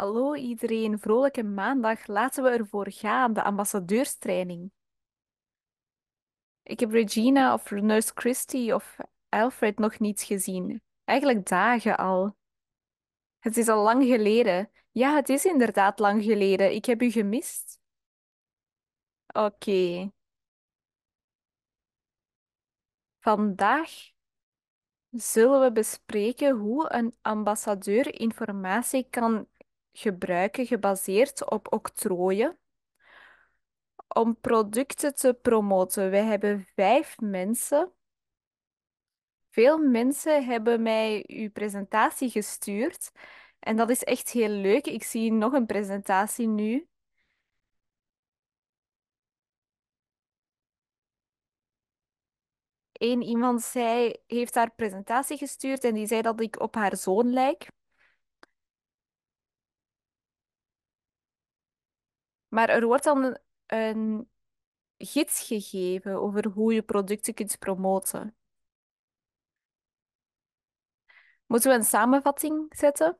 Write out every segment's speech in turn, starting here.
Hallo iedereen, vrolijke maandag. Laten we ervoor gaan, de ambassadeurstraining. Ik heb Regina of Nurse Christie of Alfred nog niet gezien. Eigenlijk dagen al. Het is al lang geleden. Ja, het is inderdaad lang geleden. Ik heb u gemist. Oké, vandaag zullen we bespreken hoe een ambassadeur informatie kan gebruiken gebaseerd op octrooien om producten te promoten. Wij hebben vijf mensen. Veel mensen hebben mij uw presentatie gestuurd. En dat is echt heel leuk. Ik zie nog een presentatie nu. Eén iemand zei, heeft haar presentatie gestuurd en die zei dat ik op haar zoon lijk. Maar er wordt dan een, gids gegeven over hoe je producten kunt promoten. Moeten we een samenvatting zetten?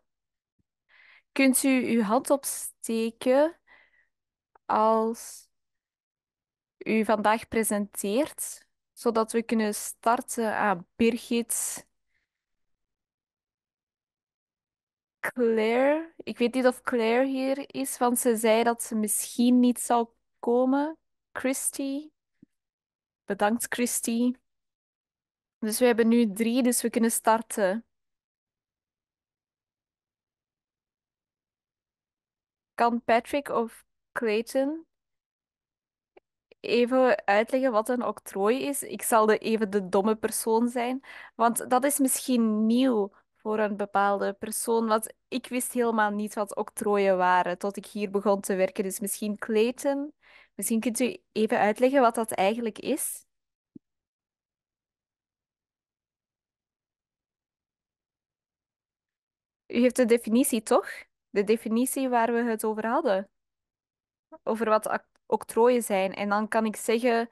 Kunt u uw hand opsteken als u vandaag presenteert, zodat we kunnen starten aan Birgit, Claire, ik weet niet of Claire hier is, want ze zei dat ze misschien niet zal komen. Christy, bedankt Christy. Dus we hebben nu drie, dus we kunnen starten. Kan Patrick of Clayton even uitleggen wat een octrooi is? Ik zal de, even de domme persoon zijn, want dat is misschien nieuw voor een bepaalde persoon. Want ik wist helemaal niet wat octrooien waren tot ik hier begon te werken. Dus misschien Clayton, misschien kunt u even uitleggen wat dat eigenlijk is. U heeft de definitie, toch? De definitie waar we het over hadden. Over wat octrooien zijn. En dan kan ik zeggen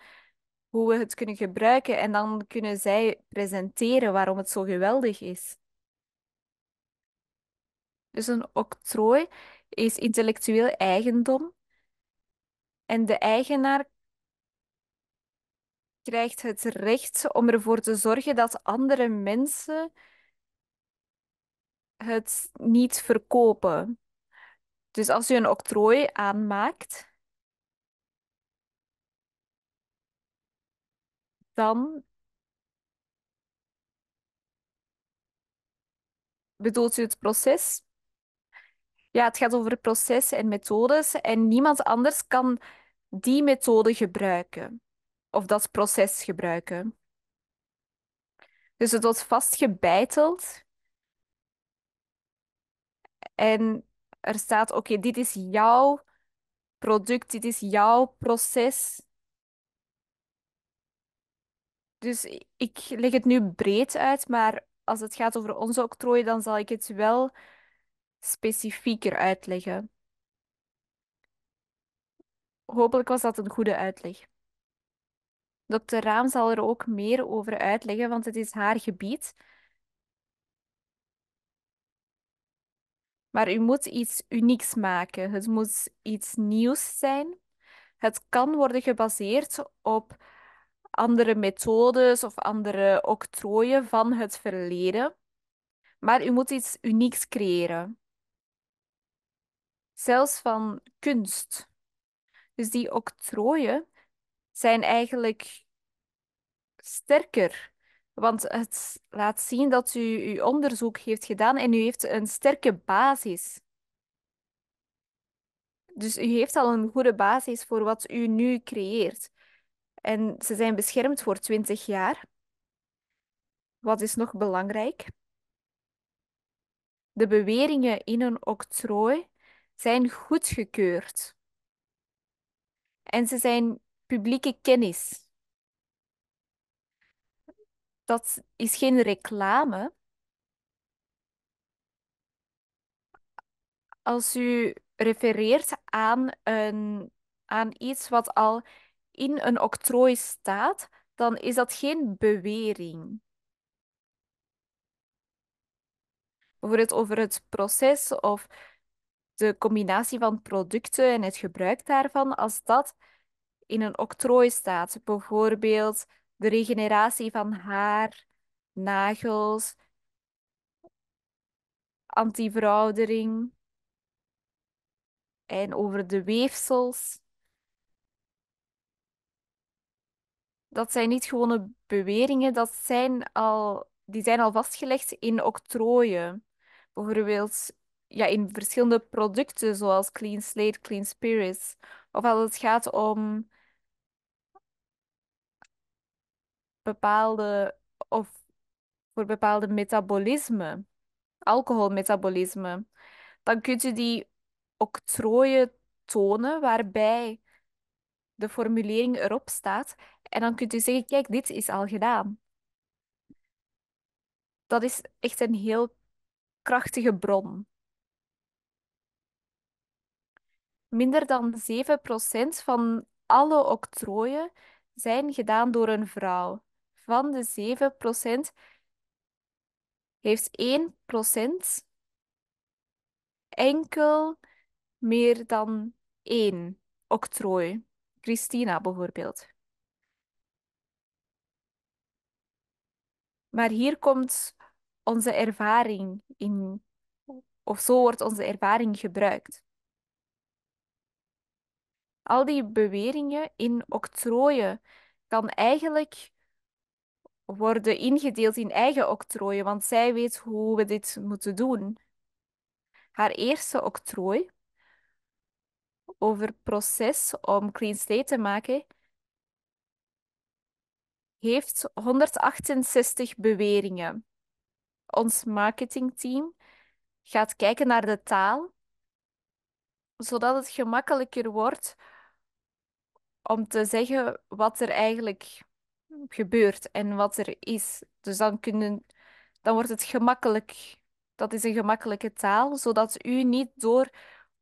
hoe we het kunnen gebruiken. En dan kunnen zij presenteren waarom het zo geweldig is. Dus een octrooi is intellectueel eigendom en de eigenaar krijgt het recht om ervoor te zorgen dat andere mensen het niet verkopen. Dus als u een octrooi aanmaakt, dan bedoelt u het proces ja, het gaat over processen en methodes en niemand anders kan die methode gebruiken of dat proces gebruiken. Dus het wordt vastgebeiteld en er staat: oké, dit is jouw product, dit is jouw proces. Dus ik leg het nu breed uit, maar als het gaat over onze octrooien dan zal ik het wel specifieker uitleggen. Hopelijk was dat een goede uitleg. Dr. Raam zal er ook meer over uitleggen, want het is haar gebied. Maar u moet iets unieks maken. Het moet iets nieuws zijn. Het kan worden gebaseerd op andere methodes of andere octrooien van het verleden. Maar u moet iets unieks creëren zelfs van kunst. Dus die octrooien zijn eigenlijk sterker, want het laat zien dat u uw onderzoek heeft gedaan en u heeft een sterke basis. Dus u heeft al een goede basis voor wat u nu creëert. En ze zijn beschermd voor 20 jaar. Wat is nog belangrijk? De beweringen in een octrooi zijn goedgekeurd. En ze zijn publieke kennis. Dat is geen reclame. Als u refereert aan, een, aan iets wat al in een octrooi staat, dan is dat geen bewering. Bijvoorbeeld over het proces of de combinatie van producten en het gebruik daarvan, als dat in een octrooi staat. Bijvoorbeeld de regeneratie van haar, nagels, antiveroudering en over de weefsels. Dat zijn niet gewone beweringen, dat zijn al, die zijn al vastgelegd in octrooien. Bijvoorbeeld ja, in verschillende producten, zoals Clean Slate, Clean Spirits. of als het gaat om bepaalde of voor bepaalde metabolisme, alcoholmetabolisme, dan kunt u die octrooien tonen waarbij de formulering erop staat. En dan kunt u zeggen, kijk, dit is al gedaan. Dat is echt een heel krachtige bron. Minder dan 7% van alle octrooien zijn gedaan door een vrouw. Van de 7% heeft 1% enkel meer dan één octrooi. Christina bijvoorbeeld. Maar hier komt onze ervaring in, of zo wordt onze ervaring gebruikt al die beweringen in octrooien kan eigenlijk worden ingedeeld in eigen octrooien, want zij weet hoe we dit moeten doen. Haar eerste octrooi over proces om clean slate te maken heeft 168 beweringen. Ons marketingteam gaat kijken naar de taal, zodat het gemakkelijker wordt om te zeggen wat er eigenlijk gebeurt en wat er is. Dus dan, kunnen, dan wordt het gemakkelijk. Dat is een gemakkelijke taal, zodat u niet door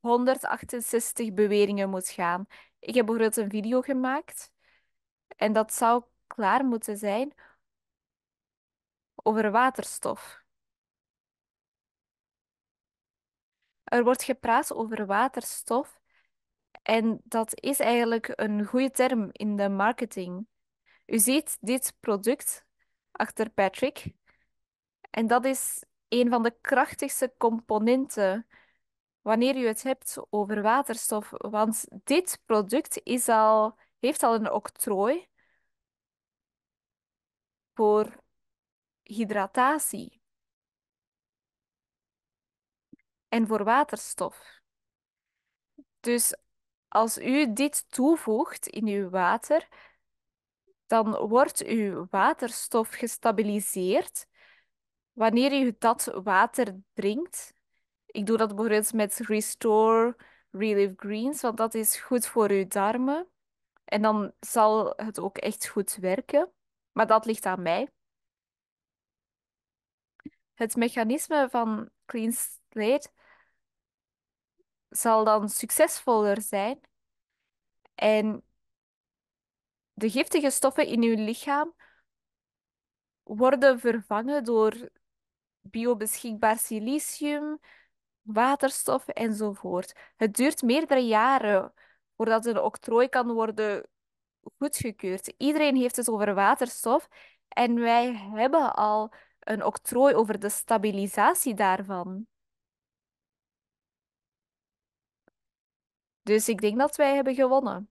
168 beweringen moet gaan. Ik heb bijvoorbeeld een video gemaakt en dat zou klaar moeten zijn over waterstof. Er wordt gepraat over waterstof en dat is eigenlijk een goede term in de marketing. U ziet dit product achter Patrick. En dat is een van de krachtigste componenten wanneer je het hebt over waterstof. Want dit product is al, heeft al een octrooi voor hydratatie en voor waterstof. Dus als u dit toevoegt in uw water, dan wordt uw waterstof gestabiliseerd wanneer u dat water drinkt. Ik doe dat bijvoorbeeld met Restore Relief Greens, want dat is goed voor uw darmen. En dan zal het ook echt goed werken. Maar dat ligt aan mij. Het mechanisme van Clean Slate zal dan succesvoller zijn. En de giftige stoffen in uw lichaam worden vervangen door biobeschikbaar silicium, waterstof enzovoort. Het duurt meerdere jaren voordat een octrooi kan worden goedgekeurd. Iedereen heeft het over waterstof en wij hebben al een octrooi over de stabilisatie daarvan. Dus ik denk dat wij hebben gewonnen.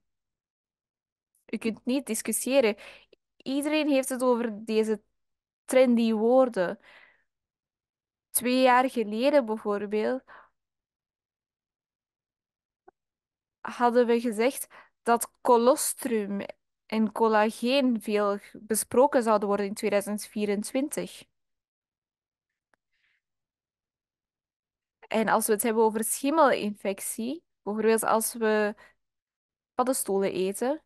U kunt niet discussiëren. Iedereen heeft het over deze trendy woorden. Twee jaar geleden bijvoorbeeld hadden we gezegd dat colostrum en collageen veel besproken zouden worden in 2024. En als we het hebben over schimmelinfectie, Bijvoorbeeld als we paddenstoelen eten.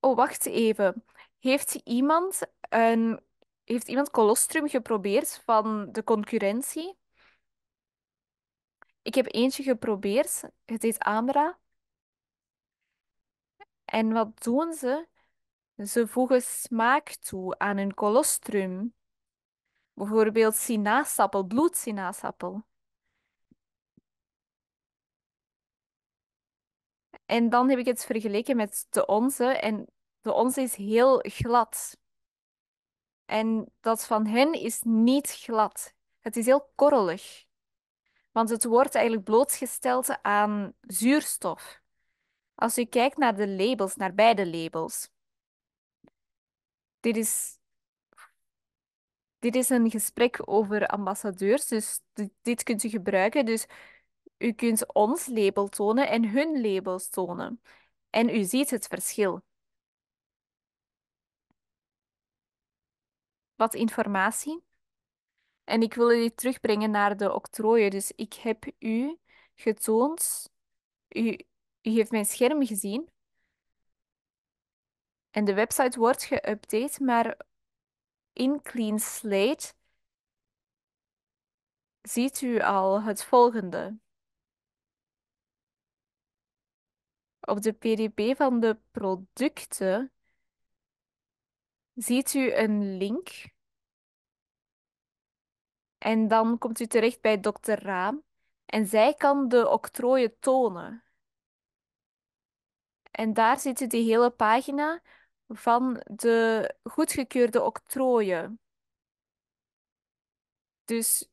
Oh, wacht even. Heeft iemand, een, heeft iemand colostrum geprobeerd van de concurrentie? Ik heb eentje geprobeerd. Het heet Amra. En wat doen ze? Ze voegen smaak toe aan hun colostrum. Bijvoorbeeld sinaasappel, bloedsinaasappel. En dan heb ik het vergeleken met de onze. En de onze is heel glad. En dat van hen is niet glad. Het is heel korrelig. Want het wordt eigenlijk blootgesteld aan zuurstof. Als u kijkt naar de labels, naar beide labels. Dit is, dit is een gesprek over ambassadeurs, dus dit kunt u gebruiken. Dus u kunt ons label tonen en hun labels tonen. En u ziet het verschil. Wat informatie. En ik wil u terugbrengen naar de octrooien. Dus ik heb u getoond. U, u heeft mijn scherm gezien. En de website wordt geüpdate, maar in Clean Slate ziet u al het volgende. Op de pdb van de producten ziet u een link. En dan komt u terecht bij dokter Raam. En zij kan de octrooien tonen. En daar ziet u die hele pagina van de goedgekeurde octrooien. Dus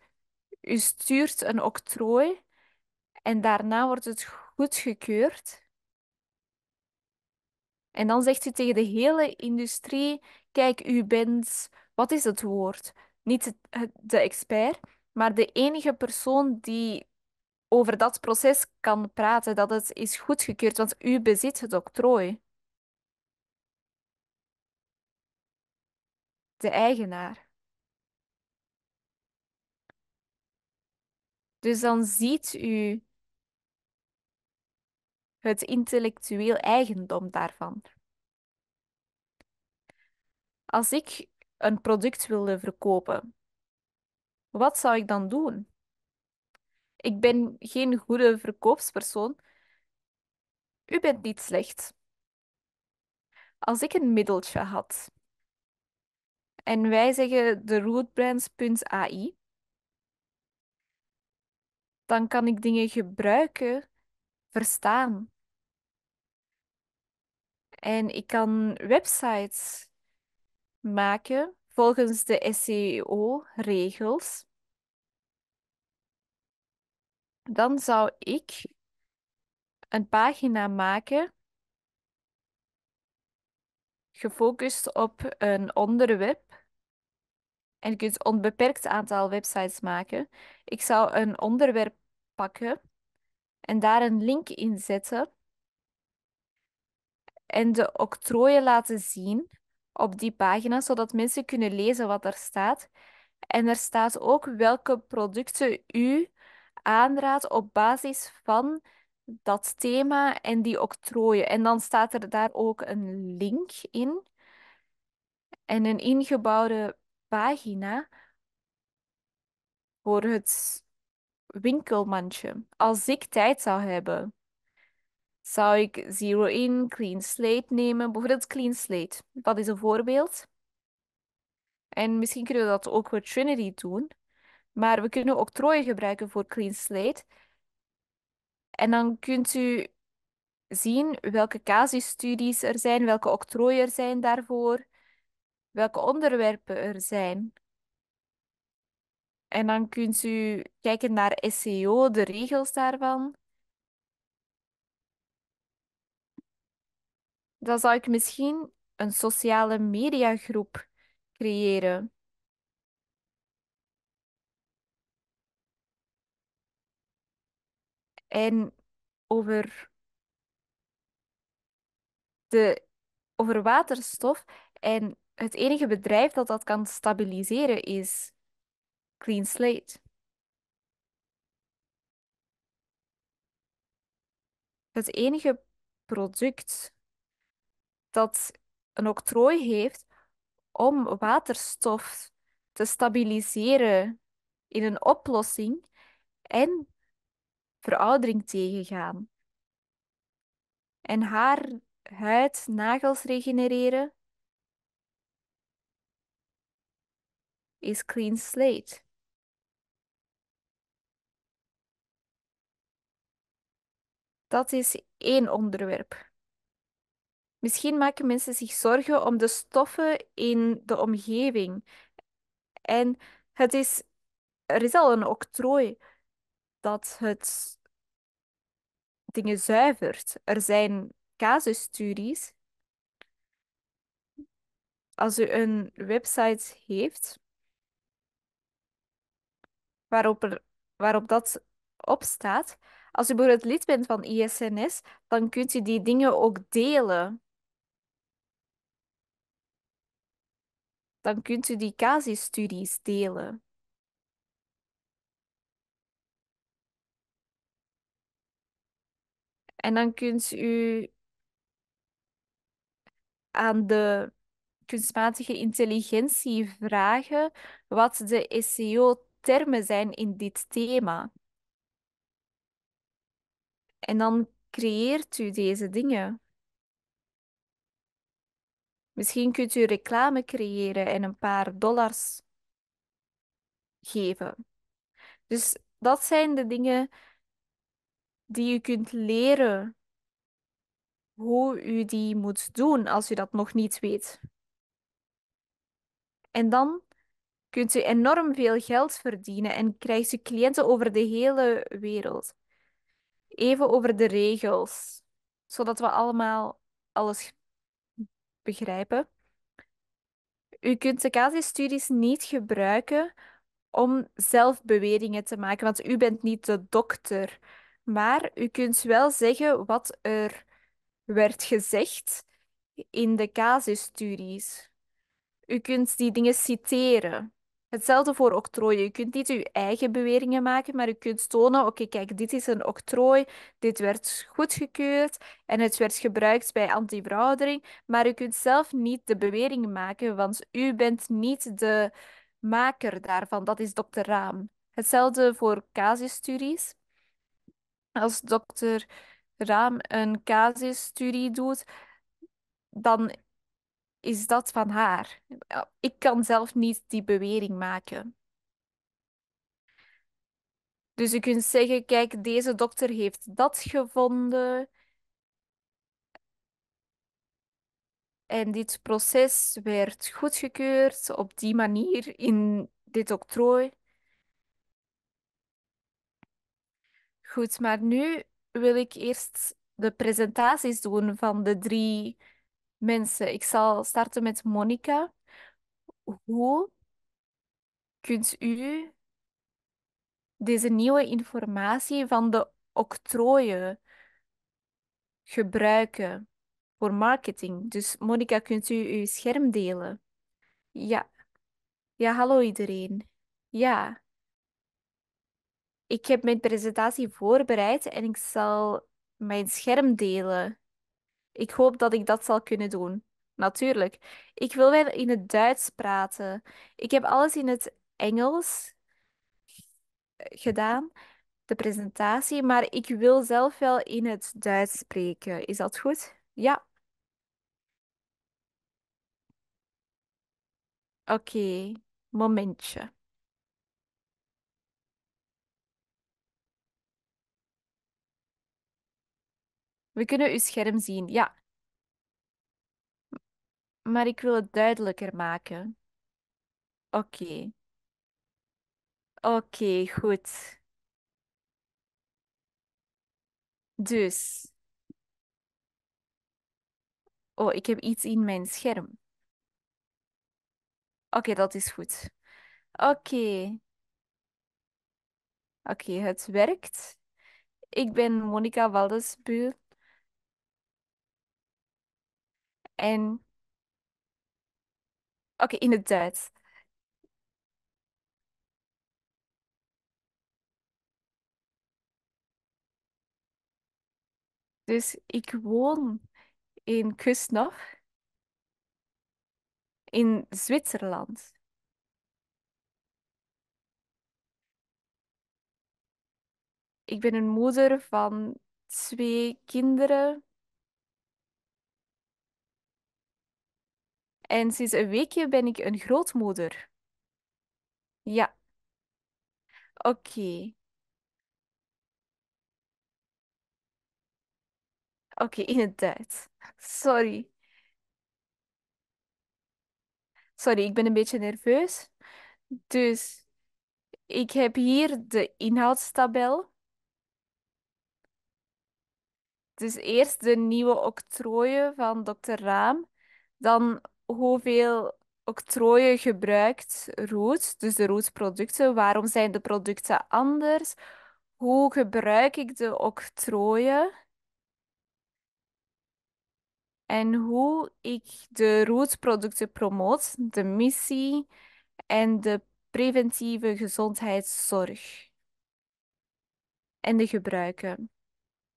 u stuurt een octrooi en daarna wordt het goedgekeurd. En dan zegt u tegen de hele industrie: Kijk, u bent, wat is het woord? Niet de, de expert, maar de enige persoon die over dat proces kan praten, dat het is goedgekeurd, want u bezit het octrooi. De eigenaar. Dus dan ziet u het intellectueel eigendom daarvan. Als ik een product wilde verkopen, wat zou ik dan doen? Ik ben geen goede verkoopspersoon. U bent niet slecht. Als ik een middeltje had en wij zeggen de rootbrands.ai, dan kan ik dingen gebruiken, verstaan en ik kan websites maken volgens de SEO-regels. Dan zou ik een pagina maken gefocust op een onderwerp. En je kunt een onbeperkt aantal websites maken. Ik zou een onderwerp pakken en daar een link in zetten en de octrooien laten zien op die pagina, zodat mensen kunnen lezen wat er staat. En er staat ook welke producten u aanraadt op basis van dat thema en die octrooien. En dan staat er daar ook een link in en een ingebouwde pagina voor het winkelmandje. Als ik tijd zou hebben zou ik zero in, clean slate nemen. Bijvoorbeeld clean slate. Dat is een voorbeeld. En misschien kunnen we dat ook voor Trinity doen. Maar we kunnen ook Troje gebruiken voor clean slate. En dan kunt u zien welke casusstudies er zijn, welke octrooien er zijn daarvoor, welke onderwerpen er zijn. En dan kunt u kijken naar SEO, de regels daarvan. dan zou ik misschien een sociale mediagroep creëren. En over, de, over waterstof. En het enige bedrijf dat dat kan stabiliseren is Clean Slate. Het enige product dat een octrooi heeft om waterstof te stabiliseren in een oplossing en veroudering tegengaan. En haar huid, nagels regenereren is clean slate. Dat is één onderwerp. Misschien maken mensen zich zorgen om de stoffen in de omgeving. En het is, er is al een octrooi dat het dingen zuivert. Er zijn casusstudies. Als u een website heeft waarop, er, waarop dat op staat, als u bijvoorbeeld lid bent van ISNS, dan kunt u die dingen ook delen. dan kunt u die casusstudies delen. En dan kunt u aan de kunstmatige intelligentie vragen wat de SEO-termen zijn in dit thema. En dan creëert u deze dingen. Misschien kunt u reclame creëren en een paar dollars geven. Dus dat zijn de dingen die u kunt leren hoe u die moet doen als u dat nog niet weet. En dan kunt u enorm veel geld verdienen en krijgt u cliënten over de hele wereld. Even over de regels, zodat we allemaal alles begrijpen. U kunt de casusstudies niet gebruiken om zelf beweringen te maken, want u bent niet de dokter. Maar u kunt wel zeggen wat er werd gezegd in de casusstudies. U kunt die dingen citeren. Hetzelfde voor octrooien. Je kunt niet je eigen beweringen maken, maar je kunt tonen: oké, kijk, dit is een octrooi, dit werd goedgekeurd en het werd gebruikt bij anti Maar u kunt zelf niet de bewering maken, want u bent niet de maker daarvan. Dat is dokter Raam. Hetzelfde voor casusstudies. Als dokter Raam een casusstudie doet, dan is dat van haar. Ik kan zelf niet die bewering maken. Dus je kunt zeggen, kijk, deze dokter heeft dat gevonden. En dit proces werd goedgekeurd op die manier in dit octrooi. Goed, maar nu wil ik eerst de presentaties doen van de drie mensen. Ik zal starten met Monica. Hoe kunt u deze nieuwe informatie van de octrooien gebruiken voor marketing? Dus Monica, kunt u uw scherm delen? Ja. Ja, hallo iedereen. Ja. Ik heb mijn presentatie voorbereid en ik zal mijn scherm delen. Ik hoop dat ik dat zal kunnen doen. Natuurlijk. Ik wil wel in het Duits praten. Ik heb alles in het Engels eh, gedaan, de presentatie, maar ik wil zelf wel in het Duits spreken. Is dat goed? Ja, oké. Momentje. We kunnen uw scherm zien, ja. Maar ik wil het duidelijker maken. Oké. Oké, goed. Dus. Oh, ik heb iets in mijn scherm. Oké, dat is goed. Oké. Oké, het werkt. Ik ben Monica Waldesbuur En. Oké, in het Duits. Dus ik woon in Kusnacht in Zwitserland. Ik ben een moeder van twee kinderen En sinds een weekje ben ik een grootmoeder. Ja, oké. Oké, in het Duits. Sorry. Sorry, ik ben een beetje nerveus. Dus ik heb hier de inhoudstabel. Dus eerst de nieuwe octrooien van dokter Raam. Dan hoeveel octrooien gebruikt roots? dus de Roos-producten. Waarom zijn de producten anders? Hoe gebruik ik de octrooien? En hoe ik de Roos-producten promoot, de missie en de preventieve gezondheidszorg en de gebruiken.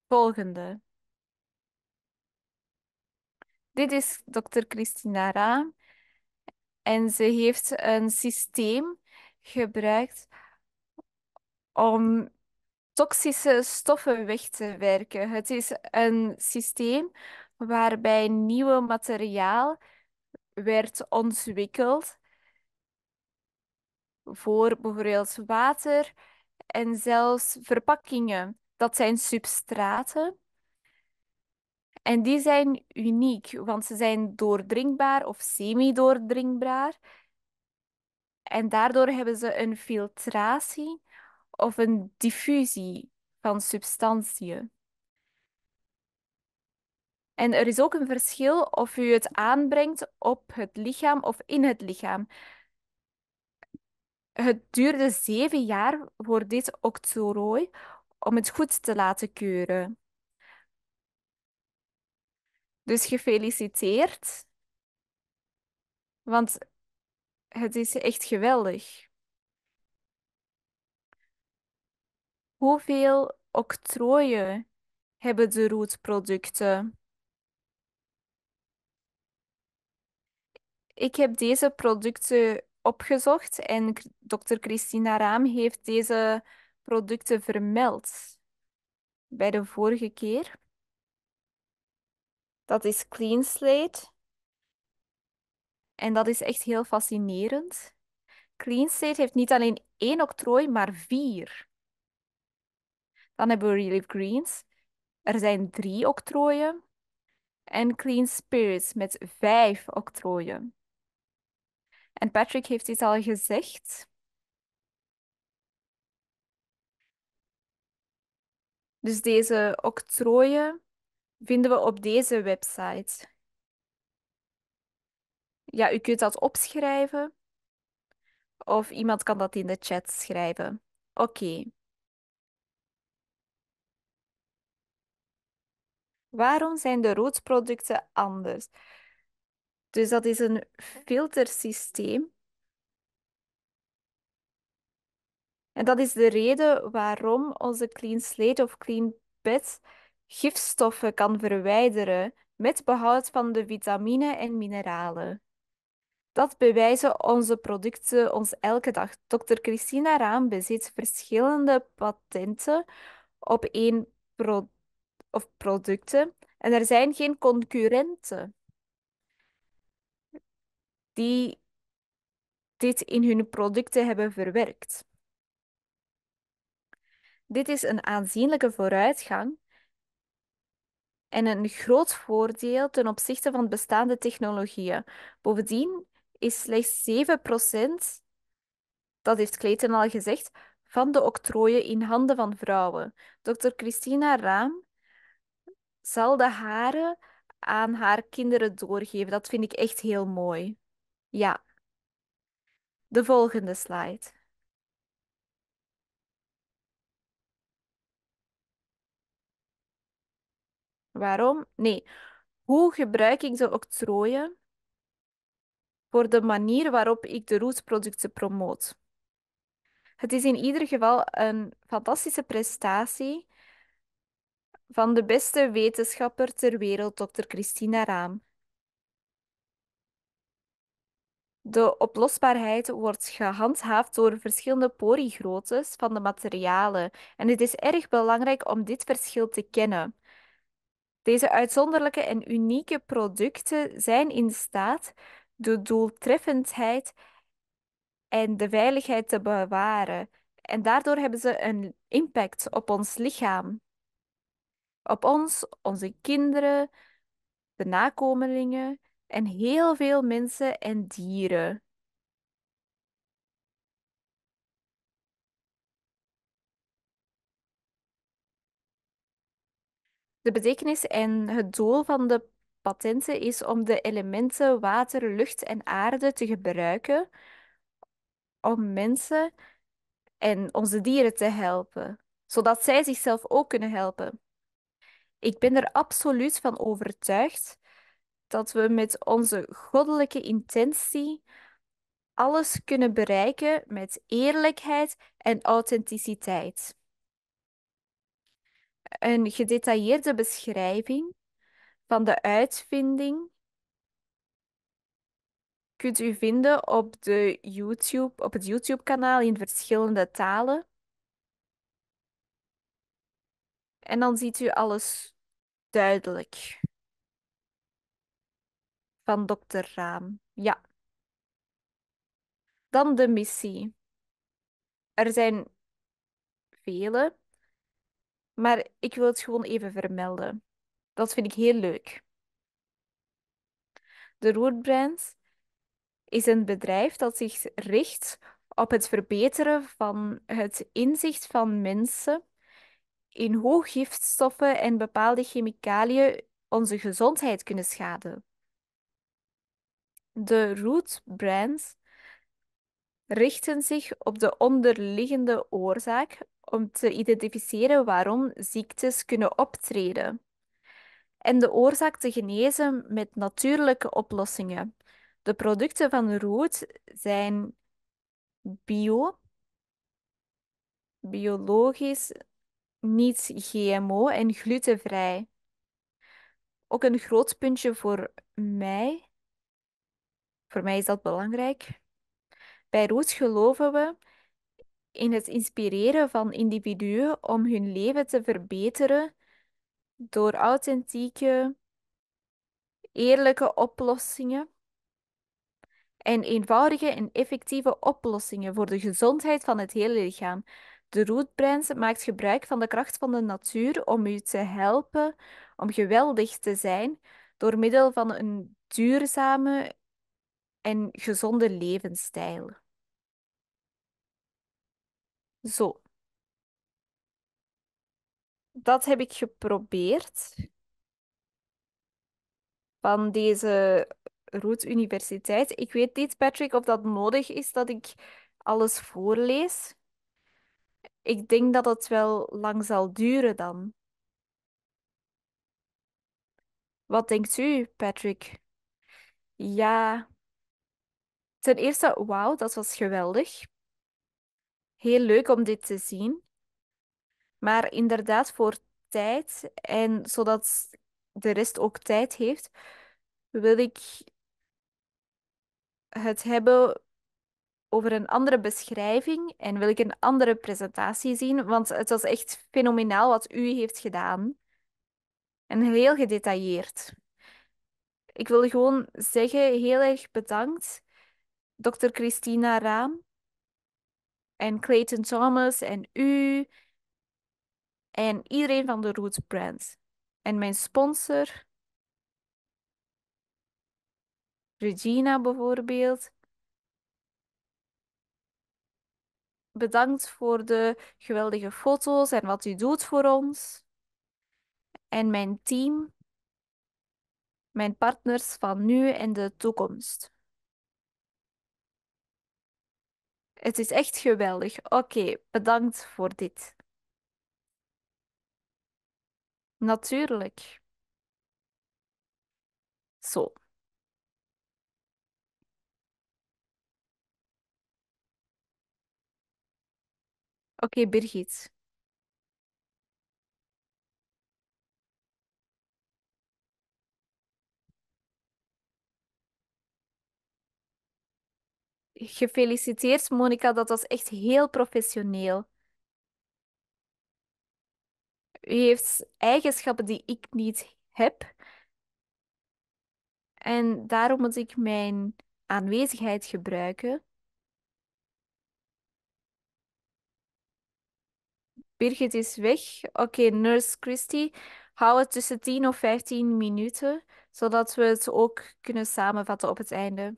Volgende. Dit is dokter Christina Raam. En ze heeft een systeem gebruikt om toxische stoffen weg te werken. Het is een systeem waarbij nieuw materiaal werd ontwikkeld voor bijvoorbeeld water en zelfs verpakkingen. Dat zijn substraten en die zijn uniek, want ze zijn doordringbaar of semi-doordringbaar. En daardoor hebben ze een filtratie of een diffusie van substantiën. En er is ook een verschil of u het aanbrengt op het lichaam of in het lichaam. Het duurde zeven jaar voor dit octorooi om het goed te laten keuren. Dus gefeliciteerd, want het is echt geweldig. Hoeveel octrooien hebben de roetproducten? Ik heb deze producten opgezocht en dokter Christina Raam heeft deze producten vermeld bij de vorige keer. Dat is Clean Slate. En dat is echt heel fascinerend. Clean Slate heeft niet alleen één octrooi, maar vier. Dan hebben we Relief Greens. Er zijn drie octrooien. En Clean Spirits met vijf octrooien. En Patrick heeft dit al gezegd. Dus deze octrooien vinden we op deze website. Ja, u kunt dat opschrijven of iemand kan dat in de chat schrijven. Oké. Waarom zijn de roodproducten anders? Dus dat is een filtersysteem. En dat is de reden waarom onze Clean Slate of Clean Bed gifstoffen kan verwijderen met behoud van de vitamine en mineralen. Dat bewijzen onze producten ons elke dag. Dr. Christina Raam bezit verschillende patenten op één of producten en er zijn geen concurrenten die dit in hun producten hebben verwerkt. Dit is een aanzienlijke vooruitgang en een groot voordeel ten opzichte van bestaande technologieën. Bovendien is slechts 7%, dat heeft Kleten al gezegd, van de octrooien in handen van vrouwen. Dr. Christina Raam zal de haren aan haar kinderen doorgeven. Dat vind ik echt heel mooi. Ja. De volgende slide. Waarom? Nee. Hoe gebruik ik de octrooien voor de manier waarop ik de roetproducten promoot? Het is in ieder geval een fantastische prestatie van de beste wetenschapper ter wereld, Dr. Christina Raam. De oplosbaarheid wordt gehandhaafd door verschillende poriegroottes van de materialen en het is erg belangrijk om dit verschil te kennen. Deze uitzonderlijke en unieke producten zijn in staat de doeltreffendheid en de veiligheid te bewaren. En daardoor hebben ze een impact op ons lichaam, op ons, onze kinderen, de nakomelingen en heel veel mensen en dieren. De betekenis en het doel van de patenten is om de elementen water, lucht en aarde te gebruiken om mensen en onze dieren te helpen, zodat zij zichzelf ook kunnen helpen. Ik ben er absoluut van overtuigd dat we met onze goddelijke intentie alles kunnen bereiken met eerlijkheid en authenticiteit een gedetailleerde beschrijving van de uitvinding kunt u vinden op, de YouTube, op het YouTube-kanaal in verschillende talen. En dan ziet u alles duidelijk. Van dokter Raam. Ja. Dan de missie. Er zijn vele maar ik wil het gewoon even vermelden. Dat vind ik heel leuk. De Root Brands is een bedrijf dat zich richt op het verbeteren van het inzicht van mensen in hoe giftstoffen en bepaalde chemicaliën onze gezondheid kunnen schaden. De root brands richten zich op de onderliggende oorzaak om te identificeren waarom ziektes kunnen optreden en de oorzaak te genezen met natuurlijke oplossingen. De producten van Roet zijn bio, biologisch, niet GMO en glutenvrij. Ook een groot puntje voor mij. Voor mij is dat belangrijk. Bij Roet geloven we in het inspireren van individuen om hun leven te verbeteren door authentieke, eerlijke oplossingen en eenvoudige en effectieve oplossingen voor de gezondheid van het hele lichaam. De Brands maakt gebruik van de kracht van de natuur om u te helpen om geweldig te zijn door middel van een duurzame en gezonde levensstijl. Zo, dat heb ik geprobeerd. Van deze Roet Universiteit. Ik weet niet, Patrick, of dat nodig is dat ik alles voorlees. Ik denk dat het wel lang zal duren dan. Wat denkt u, Patrick? Ja, ten eerste, wauw, dat was geweldig heel leuk om dit te zien. Maar inderdaad, voor tijd en zodat de rest ook tijd heeft, wil ik het hebben over een andere beschrijving en wil ik een andere presentatie zien, want het was echt fenomenaal wat u heeft gedaan. En heel gedetailleerd. Ik wil gewoon zeggen heel erg bedankt, dokter Christina Raam, en Clayton Thomas en u en iedereen van de Roots Brands. En mijn sponsor, Regina bijvoorbeeld. Bedankt voor de geweldige foto's en wat u doet voor ons. En mijn team, mijn partners van nu en de toekomst. Het is echt geweldig. Oké, bedankt voor dit. Natuurlijk. Zo. Oké, Birgit. gefeliciteerd, Monica. Dat was echt heel professioneel. U heeft eigenschappen die ik niet heb. En daarom moet ik mijn aanwezigheid gebruiken. Birgit is weg. Oké, nurse Christy, hou het tussen 10 of 15 minuten, zodat we het ook kunnen samenvatten op het einde.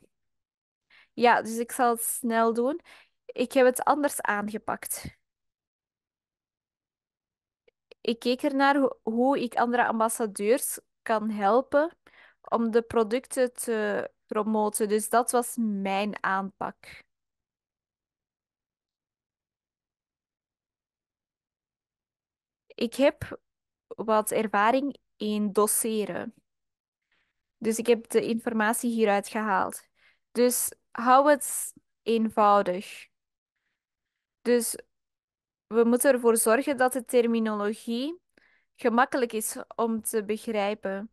Ja, dus ik zal het snel doen. Ik heb het anders aangepakt. Ik keek ernaar naar hoe ik andere ambassadeurs kan helpen om de producten te promoten. Dus dat was mijn aanpak. Ik heb wat ervaring in doseren. Dus ik heb de informatie hieruit gehaald. Dus hou het eenvoudig. Dus we moeten ervoor zorgen dat de terminologie gemakkelijk is om te begrijpen.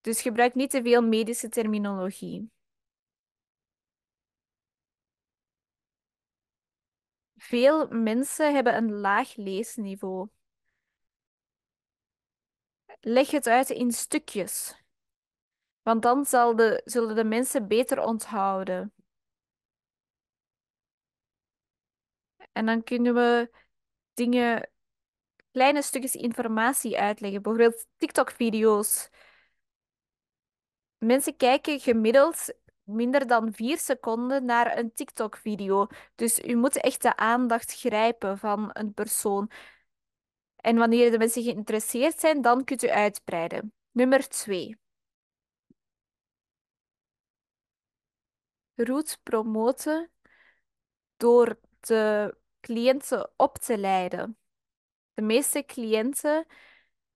Dus gebruik niet te veel medische terminologie. Veel mensen hebben een laag leesniveau. Leg het uit in stukjes. Want dan zal de, zullen de mensen beter onthouden. En dan kunnen we dingen, kleine stukjes informatie uitleggen. Bijvoorbeeld TikTok-video's. Mensen kijken gemiddeld minder dan vier seconden naar een TikTok-video. Dus u moet echt de aandacht grijpen van een persoon. En wanneer de mensen geïnteresseerd zijn, dan kunt u uitbreiden. Nummer twee. route promoten door de cliënten op te leiden. De meeste cliënten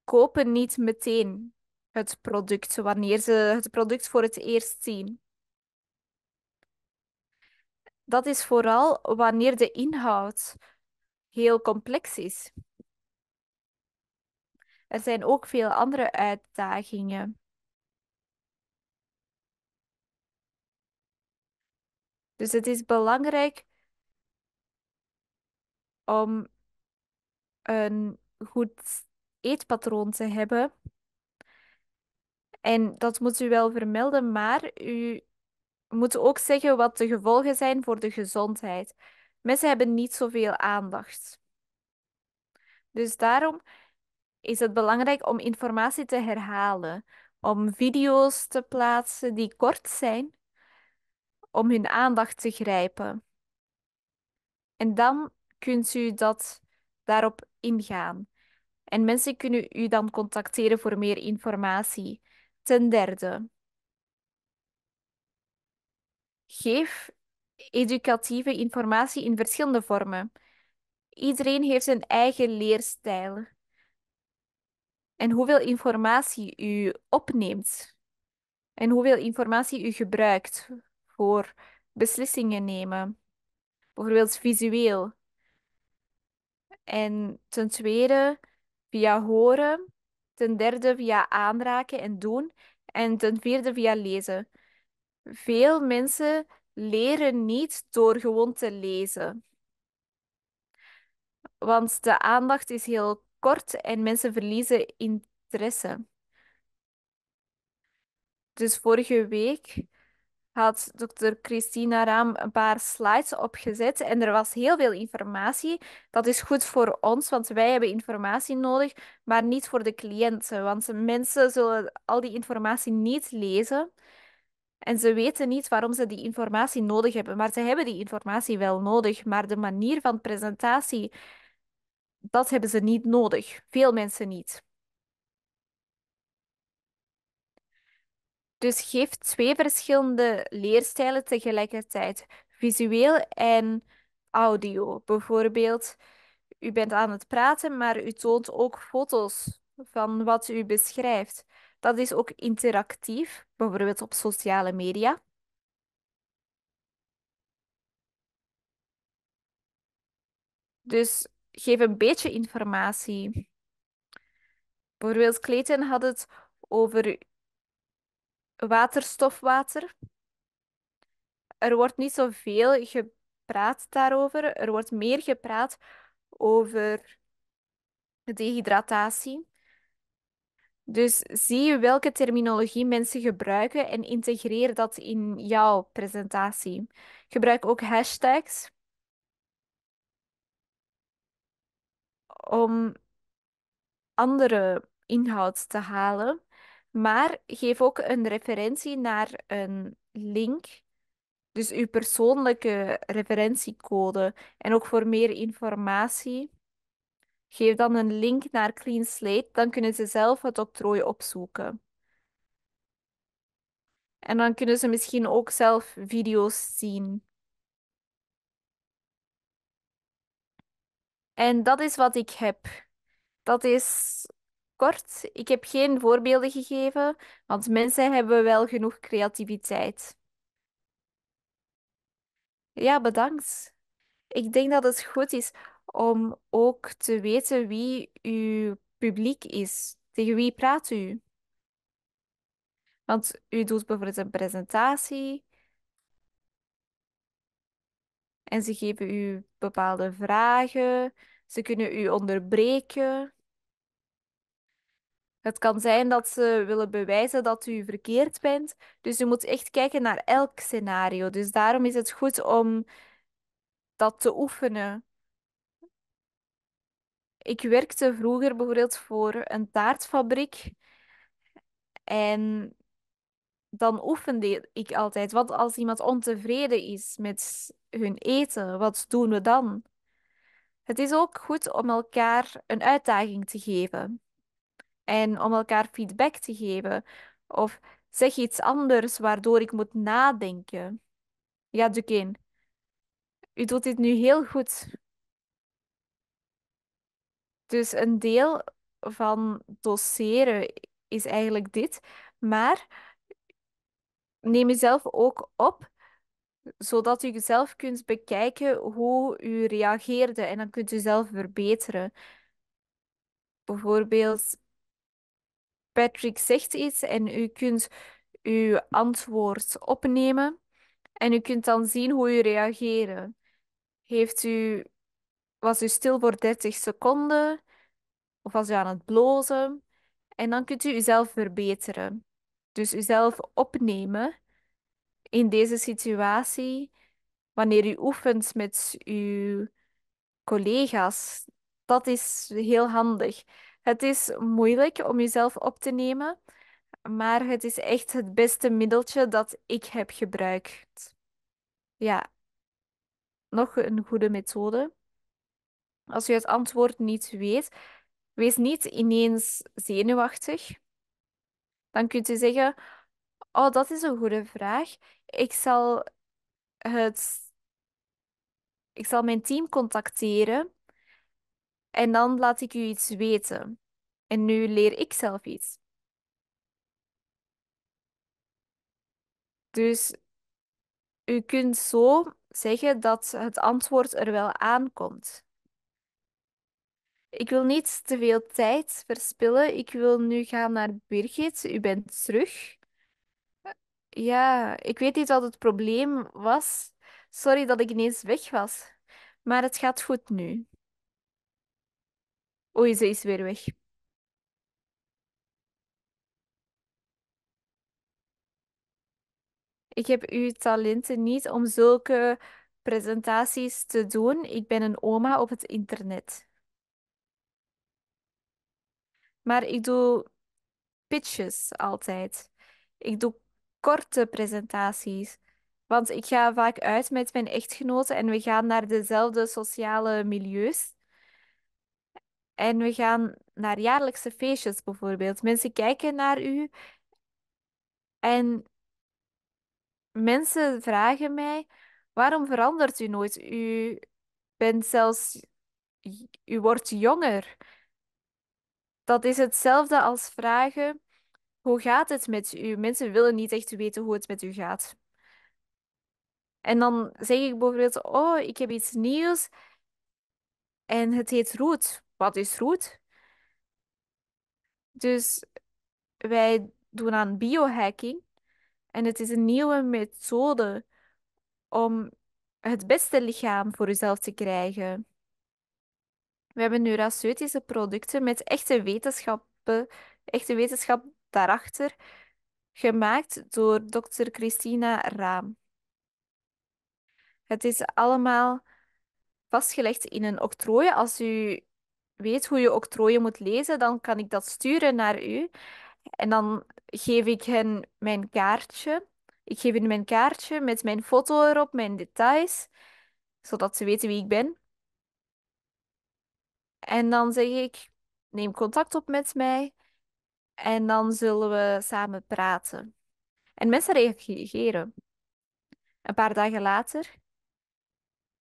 kopen niet meteen het product wanneer ze het product voor het eerst zien. Dat is vooral wanneer de inhoud heel complex is. Er zijn ook veel andere uitdagingen. Dus het is belangrijk om een goed eetpatroon te hebben. En dat moet u wel vermelden, maar u moet ook zeggen wat de gevolgen zijn voor de gezondheid. Mensen hebben niet zoveel aandacht. Dus daarom is het belangrijk om informatie te herhalen, om video's te plaatsen die kort zijn, om hun aandacht te grijpen. En dan kunt u dat daarop ingaan. En mensen kunnen u dan contacteren voor meer informatie. Ten derde, geef educatieve informatie in verschillende vormen. Iedereen heeft zijn eigen leerstijl. En hoeveel informatie u opneemt en hoeveel informatie u gebruikt voor beslissingen nemen. Bijvoorbeeld visueel. En ten tweede via horen. Ten derde via aanraken en doen. En ten vierde via lezen. Veel mensen leren niet door gewoon te lezen. Want de aandacht is heel kort en mensen verliezen interesse. Dus vorige week had dokter Christina Raam een paar slides opgezet en er was heel veel informatie. Dat is goed voor ons, want wij hebben informatie nodig, maar niet voor de cliënten, want mensen zullen al die informatie niet lezen. En ze weten niet waarom ze die informatie nodig hebben, maar ze hebben die informatie wel nodig, maar de manier van presentatie, dat hebben ze niet nodig. Veel mensen niet. Dus geef twee verschillende leerstijlen tegelijkertijd, visueel en audio. Bijvoorbeeld, u bent aan het praten, maar u toont ook foto's van wat u beschrijft. Dat is ook interactief, bijvoorbeeld op sociale media. Dus geef een beetje informatie. Bijvoorbeeld, Clayton had het over waterstofwater. Er wordt niet zoveel gepraat daarover. Er wordt meer gepraat over dehydratatie. Dus zie welke terminologie mensen gebruiken en integreer dat in jouw presentatie. Gebruik ook hashtags om andere inhoud te halen. Maar geef ook een referentie naar een link. Dus uw persoonlijke referentiecode. En ook voor meer informatie. Geef dan een link naar Clean Slate. Dan kunnen ze zelf het octrooi opzoeken. En dan kunnen ze misschien ook zelf video's zien. En dat is wat ik heb. Dat is kort. Ik heb geen voorbeelden gegeven, want mensen hebben wel genoeg creativiteit. Ja, bedankt. Ik denk dat het goed is om ook te weten wie uw publiek is. Tegen wie praat u? Want u doet bijvoorbeeld een presentatie en ze geven u bepaalde vragen. Ze kunnen u onderbreken. Het kan zijn dat ze willen bewijzen dat u verkeerd bent. Dus u moet echt kijken naar elk scenario. Dus daarom is het goed om dat te oefenen. Ik werkte vroeger bijvoorbeeld voor een taartfabriek. En dan oefende ik altijd. Wat als iemand ontevreden is met hun eten? Wat doen we dan? Het is ook goed om elkaar een uitdaging te geven en om elkaar feedback te geven. Of zeg iets anders waardoor ik moet nadenken. Ja, Duquesne, u doet dit nu heel goed. Dus een deel van doseren is eigenlijk dit. Maar neem jezelf ook op, zodat u zelf kunt bekijken hoe u reageerde en dan kunt u zelf verbeteren. Bijvoorbeeld, Patrick zegt iets en u kunt uw antwoord opnemen en u kunt dan zien hoe u reageert. Heeft u, was u stil voor 30 seconden of was u aan het blozen? En dan kunt u uzelf verbeteren. Dus uzelf opnemen in deze situatie. Wanneer u oefent met uw collega's, dat is heel handig. Het is moeilijk om jezelf op te nemen, maar het is echt het beste middeltje dat ik heb gebruikt. Ja, nog een goede methode. Als je het antwoord niet weet, wees niet ineens zenuwachtig. Dan kunt u zeggen: Oh, dat is een goede vraag. Ik zal, het... ik zal mijn team contacteren en dan laat ik u iets weten. En nu leer ik zelf iets. Dus u kunt zo zeggen dat het antwoord er wel aankomt. Ik wil niet te veel tijd verspillen. Ik wil nu gaan naar Birgit. U bent terug. Ja, ik weet niet wat het probleem was. Sorry dat ik ineens weg was. Maar het gaat goed nu. Oei, ze is weer weg. Ik heb uw talenten niet om zulke presentaties te doen. Ik ben een oma op het internet. Maar ik doe pitches altijd. Ik doe korte presentaties. Want ik ga vaak uit met mijn echtgenoten en we gaan naar dezelfde sociale milieus. En we gaan naar jaarlijkse feestjes bijvoorbeeld. Mensen kijken naar u en mensen vragen mij: waarom verandert u nooit? U bent zelfs, u wordt jonger. Dat is hetzelfde als vragen: hoe gaat het met u? Mensen willen niet echt weten hoe het met u gaat. En dan zeg ik bijvoorbeeld: oh, ik heb iets nieuws en het heet roet wat is roet? Dus wij doen aan biohacking. En het is een nieuwe methode om het beste lichaam voor uzelf te krijgen. We hebben neuraceutische producten met echte, wetenschappen, echte wetenschap daarachter, gemaakt door Dr. Christina Raam. Het is allemaal vastgelegd in een octrooi. Als u weet hoe je octrooien moet lezen, dan kan ik dat sturen naar u. En dan geef ik hen mijn kaartje. Ik geef hen mijn kaartje met mijn foto erop, mijn details, zodat ze weten wie ik ben. En dan zeg ik: neem contact op met mij en dan zullen we samen praten. En mensen reageren. Een paar dagen later,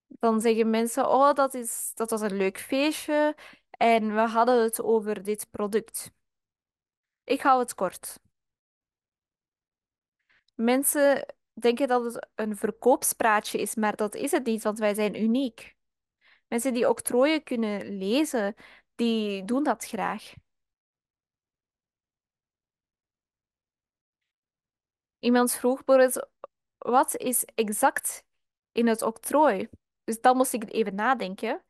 dan zeggen mensen: Oh, dat, is, dat was een leuk feestje. En we hadden het over dit product. Ik hou het kort. Mensen denken dat het een verkoopspraatje is, maar dat is het niet, want wij zijn uniek. Mensen die octrooien kunnen lezen, die doen dat graag. Iemand vroeg bijvoorbeeld, wat is exact in het octrooi? Dus dan moest ik even nadenken.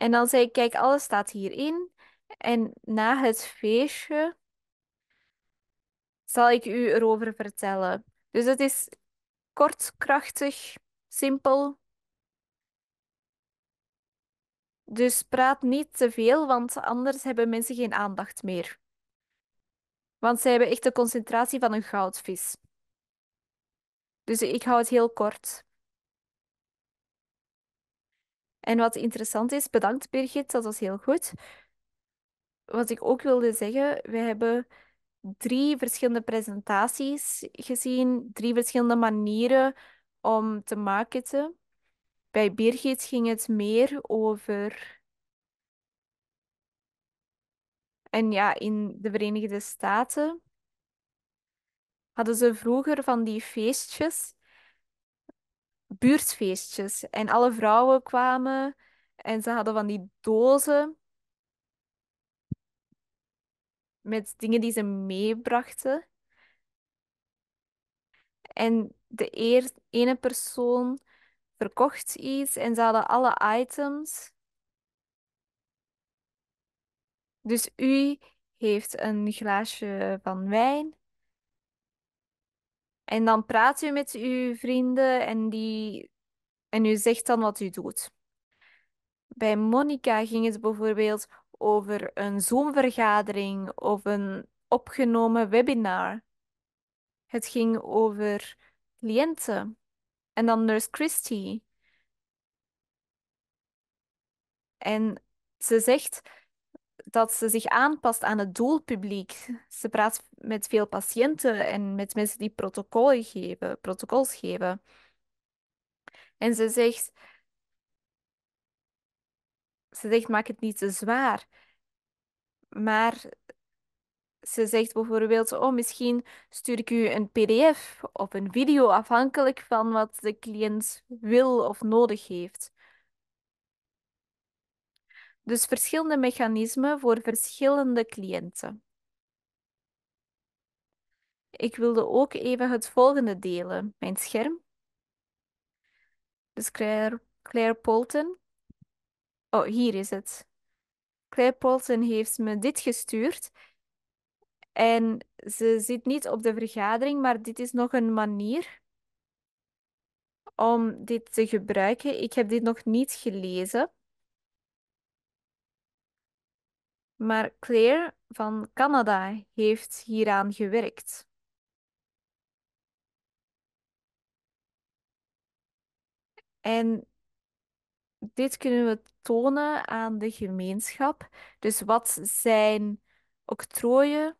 En dan zei ik, kijk, alles staat hierin. En na het feestje zal ik u erover vertellen. Dus het is kort, krachtig, simpel. Dus praat niet te veel, want anders hebben mensen geen aandacht meer. Want zij hebben echt de concentratie van een goudvis. Dus ik hou het heel kort. En wat interessant is, bedankt Birgit, dat was heel goed. Wat ik ook wilde zeggen, we hebben drie verschillende presentaties gezien, drie verschillende manieren om te marketen. Bij Birgit ging het meer over. En ja, in de Verenigde Staten hadden ze vroeger van die feestjes buurtfeestjes. En alle vrouwen kwamen en ze hadden van die dozen met dingen die ze meebrachten. En de eer, ene persoon verkocht iets en ze hadden alle items. Dus u heeft een glaasje van wijn en dan praat u met uw vrienden en, die, en u zegt dan wat u doet. Bij Monica ging het bijvoorbeeld over een Zoom-vergadering of een opgenomen webinar. Het ging over cliënten en dan Nurse Christie. En ze zegt, dat ze zich aanpast aan het doelpubliek. Ze praat met veel patiënten en met mensen die protocollen geven, protocols geven. En ze zegt, ze zegt, maak het niet te zwaar. Maar ze zegt bijvoorbeeld, oh, misschien stuur ik u een pdf of een video afhankelijk van wat de cliënt wil of nodig heeft. Dus verschillende mechanismen voor verschillende cliënten. Ik wilde ook even het volgende delen, mijn scherm. Dus Claire, Claire Polton. Oh, hier is het. Claire Polton heeft me dit gestuurd. En ze zit niet op de vergadering, maar dit is nog een manier om dit te gebruiken. Ik heb dit nog niet gelezen. Maar Claire van Canada heeft hieraan gewerkt. En dit kunnen we tonen aan de gemeenschap. Dus wat zijn octrooien?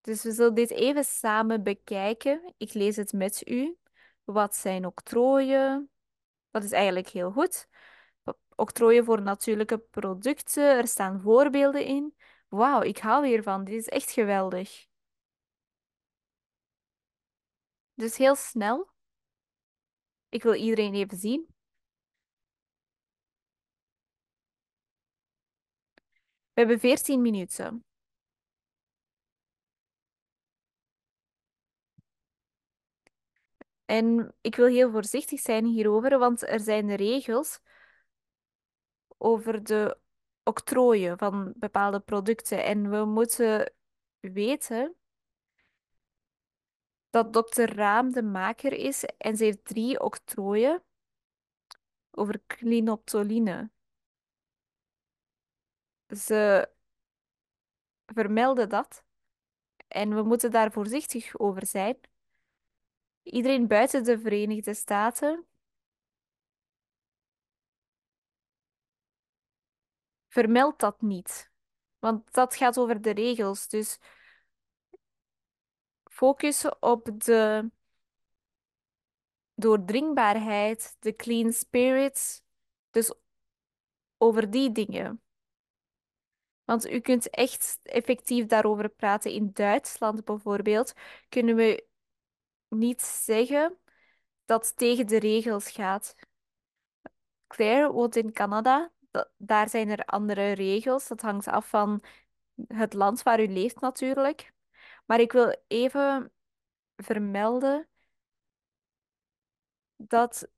Dus we zullen dit even samen bekijken. Ik lees het met u. Wat zijn octrooien? Dat is eigenlijk heel goed octrooien voor natuurlijke producten. Er staan voorbeelden in. Wauw, ik hou hiervan. Dit is echt geweldig. Dus heel snel. Ik wil iedereen even zien. We hebben 14 minuten. En ik wil heel voorzichtig zijn hierover, want er zijn de regels over de octrooien van bepaalde producten. En we moeten weten dat dokter Raam de maker is en ze heeft drie octrooien over clinoptoline. Ze vermelden dat en we moeten daar voorzichtig over zijn. Iedereen buiten de Verenigde Staten vermeld dat niet. Want dat gaat over de regels. Dus focus op de doordringbaarheid, de clean spirits. Dus over die dingen. Want u kunt echt effectief daarover praten. In Duitsland bijvoorbeeld kunnen we niet zeggen dat het tegen de regels gaat. Claire woont in Canada daar zijn er andere regels. Dat hangt af van het land waar u leeft natuurlijk. Maar ik wil even vermelden dat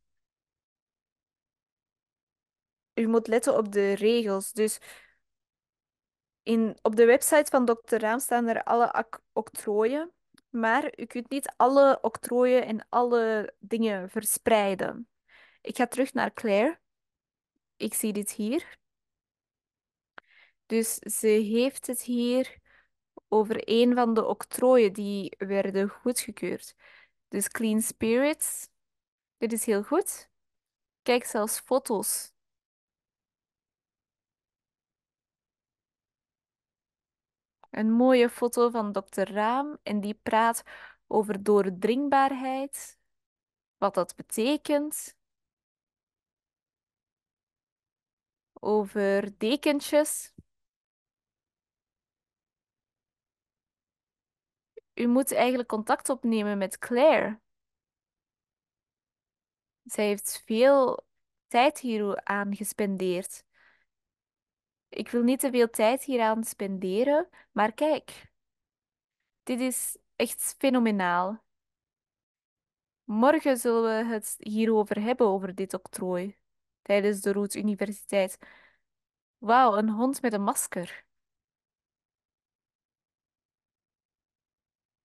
u moet letten op de regels. Dus in, op de website van Dr. Raam staan er alle octrooien. Maar u kunt niet alle octrooien en alle dingen verspreiden. Ik ga terug naar Claire ik zie dit hier. Dus ze heeft het hier over een van de octrooien die werden goedgekeurd. Dus Clean Spirits. Dit is heel goed. Kijk, zelfs foto's. Een mooie foto van Dr. Raam en die praat over doordringbaarheid, wat dat betekent. over dekentjes. U moet eigenlijk contact opnemen met Claire. Zij heeft veel tijd hier aan gespendeerd. Ik wil niet te veel tijd hieraan spenderen, maar kijk, dit is echt fenomenaal. Morgen zullen we het hierover hebben, over dit octrooi tijdens de Rhodes Universiteit. Wauw, een hond met een masker.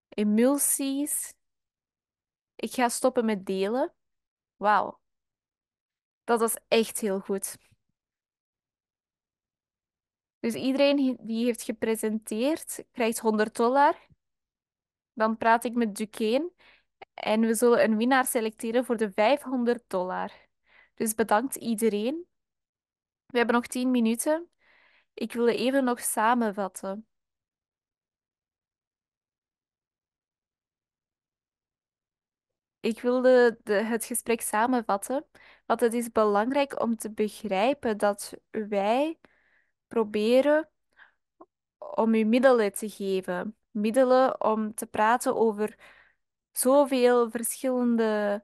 Emulsies. Ik ga stoppen met delen. Wauw. Dat was echt heel goed. Dus iedereen die heeft gepresenteerd krijgt 100 dollar. Dan praat ik met Duquesne en we zullen een winnaar selecteren voor de 500 dollar. Dus bedankt iedereen. We hebben nog tien minuten. Ik wil even nog samenvatten. Ik wilde het gesprek samenvatten, want het is belangrijk om te begrijpen dat wij proberen om u middelen te geven. Middelen om te praten over zoveel verschillende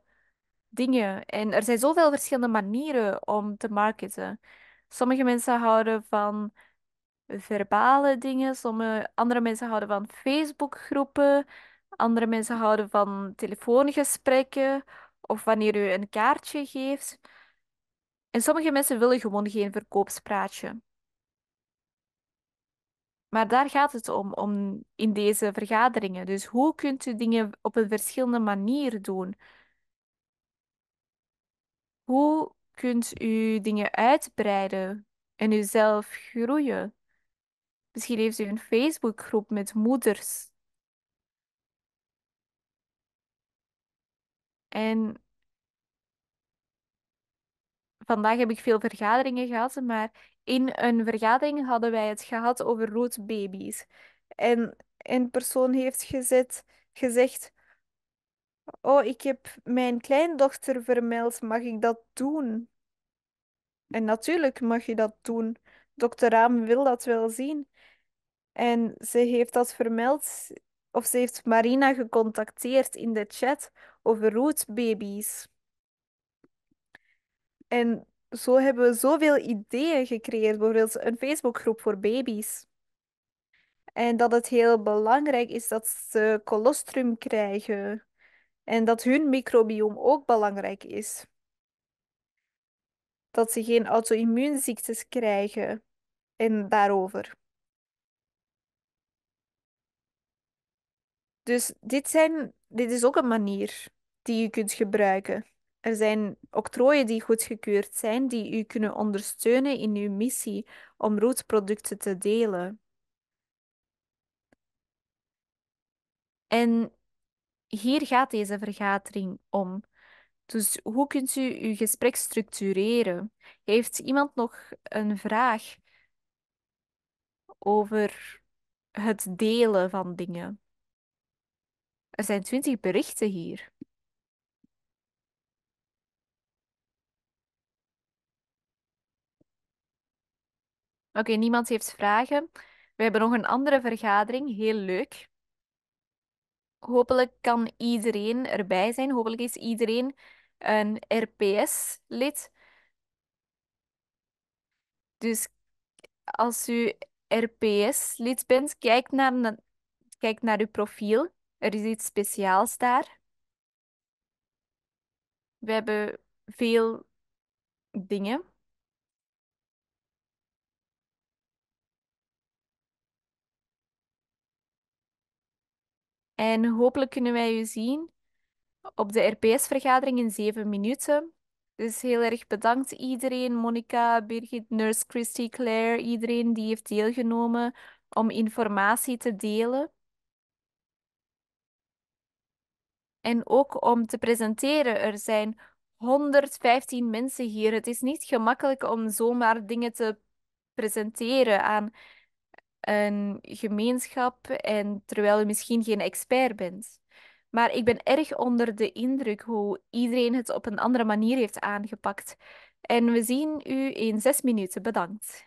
dingen. En er zijn zoveel verschillende manieren om te marketen. Sommige mensen houden van verbale dingen, sommige andere mensen houden van Facebookgroepen, andere mensen houden van telefoongesprekken of wanneer u een kaartje geeft. En sommige mensen willen gewoon geen verkoopspraatje. Maar daar gaat het om, om in deze vergaderingen. Dus hoe kunt u dingen op een verschillende manier doen? Hoe kunt u dingen uitbreiden en uzelf groeien? Misschien heeft u een Facebookgroep met moeders. En vandaag heb ik veel vergaderingen gehad, maar in een vergadering hadden wij het gehad over baby's. En een persoon heeft gezegd: Oh, ik heb mijn kleindochter vermeld. Mag ik dat doen? En natuurlijk mag je dat doen. Dokter Raam wil dat wel zien. En ze heeft dat vermeld, of ze heeft Marina gecontacteerd in de chat over roetbaby's. En zo hebben we zoveel ideeën gecreëerd, bijvoorbeeld een Facebookgroep voor baby's. En dat het heel belangrijk is dat ze colostrum krijgen. En dat hun microbiome ook belangrijk is. Dat ze geen auto-immuunziektes krijgen en daarover. Dus dit, zijn, dit is ook een manier die u kunt gebruiken. Er zijn octrooien die goedgekeurd zijn, die u kunnen ondersteunen in uw missie om roetproducten te delen. En hier gaat deze vergadering om. Dus hoe kunt u uw gesprek structureren? Heeft iemand nog een vraag over het delen van dingen? Er zijn twintig berichten hier. Oké, niemand heeft vragen. We hebben nog een andere vergadering, heel leuk. Hopelijk kan iedereen erbij zijn. Hopelijk is iedereen een RPS-lid. Dus als u RPS-lid bent, kijk naar, kijk naar uw profiel. Er is iets speciaals daar. We hebben veel dingen. En hopelijk kunnen wij u zien op de RPS-vergadering in zeven minuten. Dus heel erg bedankt iedereen, Monica, Birgit, Nurse, Christy, Claire, iedereen die heeft deelgenomen om informatie te delen. En ook om te presenteren. Er zijn 115 mensen hier. Het is niet gemakkelijk om zomaar dingen te presenteren aan een gemeenschap en terwijl u misschien geen expert bent. Maar ik ben erg onder de indruk hoe iedereen het op een andere manier heeft aangepakt. En we zien u in zes minuten. Bedankt.